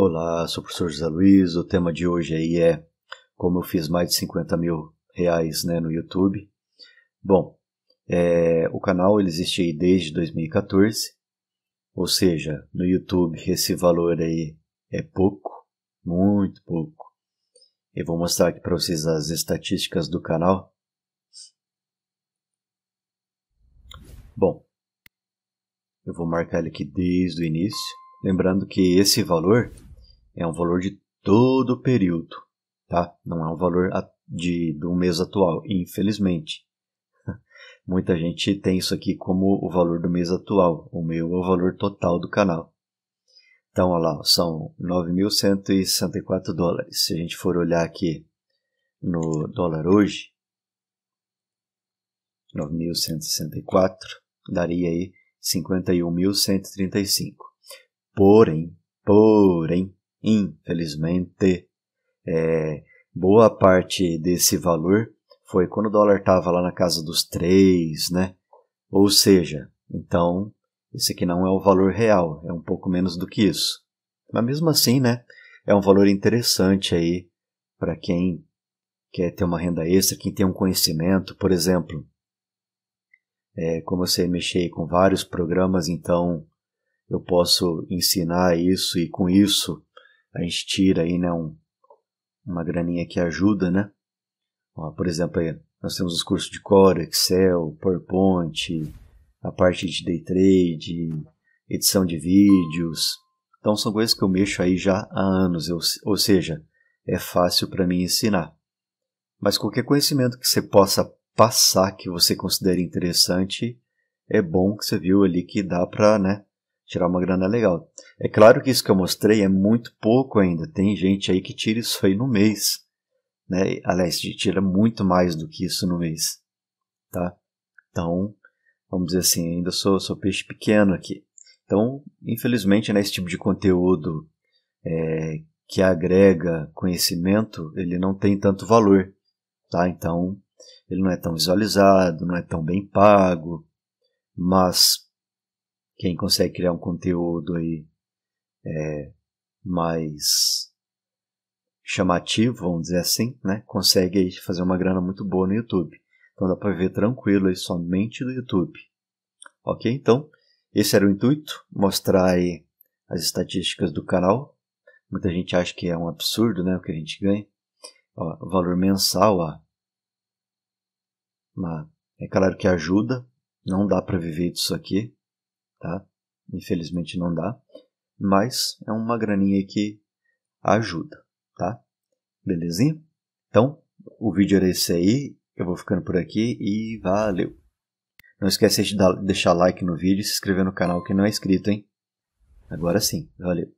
Olá, sou o professor José Luiz. O tema de hoje aí é como eu fiz mais de 50 mil reais né, no YouTube. Bom, é, o canal ele existe aí desde 2014, ou seja, no YouTube esse valor aí é pouco, muito pouco. Eu vou mostrar aqui para vocês as estatísticas do canal. Bom, eu vou marcar ele aqui desde o início, lembrando que esse valor é um valor de todo o período, tá? Não é um valor de, do mês atual, infelizmente. Muita gente tem isso aqui como o valor do mês atual, o meu é o valor total do canal. Então, olha lá, são 9.164 dólares. Se a gente for olhar aqui no dólar hoje, 9.164 daria aí 51.135. Porém, porém, infelizmente. É, boa parte desse valor foi quando o dólar estava lá na casa dos três, né? Ou seja, então, esse aqui não é o valor real, é um pouco menos do que isso. Mas mesmo assim, né? É um valor interessante aí para quem quer ter uma renda extra, quem tem um conhecimento, por exemplo. É, como eu sei mexer com vários programas, então eu posso ensinar isso e com isso a gente tira aí, né, um, uma graninha que ajuda, né? Ó, por exemplo, aí, nós temos os cursos de Core, Excel, PowerPoint, a parte de Day Trade, edição de vídeos. Então são coisas que eu mexo aí já há anos, eu, ou seja, é fácil para mim ensinar. Mas qualquer conhecimento que você possa passar que você considere interessante, é bom que você viu ali que dá para né, tirar uma grana legal. É claro que isso que eu mostrei é muito pouco ainda. Tem gente aí que tira isso aí no mês. Né? Aliás, tira muito mais do que isso no mês. Tá? Então, vamos dizer assim, ainda sou, sou peixe pequeno aqui. Então, infelizmente, né, esse tipo de conteúdo é, que agrega conhecimento, ele não tem tanto valor. Tá? Então, ele não é tão visualizado, não é tão bem pago, mas quem consegue criar um conteúdo aí é, mais chamativo, vamos dizer assim, né? Consegue aí fazer uma grana muito boa no YouTube. Então dá para ver tranquilo aí somente do YouTube. Ok? Então, esse era o intuito, mostrar aí as estatísticas do canal. Muita gente acha que é um absurdo, né, o que a gente ganha. Ó, o valor mensal, ó. Mas é claro que ajuda, não dá para viver disso aqui, tá? Infelizmente não dá, mas é uma graninha que ajuda, tá? Belezinha? Então, o vídeo era esse aí, eu vou ficando por aqui e valeu! Não esquece de deixar like no vídeo e se inscrever no canal que não é inscrito, hein? Agora sim, valeu!